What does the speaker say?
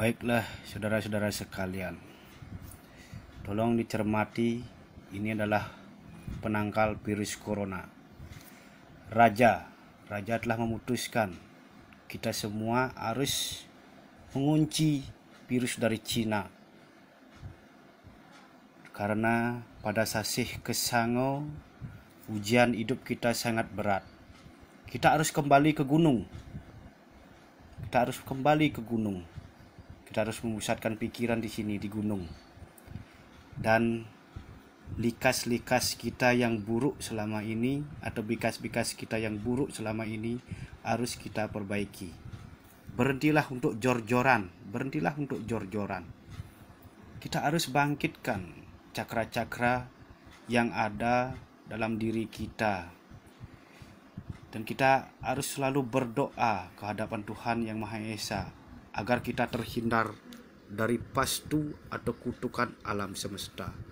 Baiklah, saudara-saudara sekalian, tolong dicermati: ini adalah penangkal virus corona. Raja, raja telah memutuskan kita semua harus mengunci virus dari Cina karena pada sasih kesango ujian hidup kita sangat berat. Kita harus kembali ke gunung. Kita harus kembali ke gunung kita harus memusatkan pikiran di sini di gunung dan likas-likas kita yang buruk selama ini atau bekas-bekas kita yang buruk selama ini harus kita perbaiki berhentilah untuk jor-joran berhentilah untuk jor-joran kita harus bangkitkan cakra-cakra yang ada dalam diri kita dan kita harus selalu berdoa kehadapan Tuhan yang Maha Esa agar kita terhindar dari pastu atau kutukan alam semesta.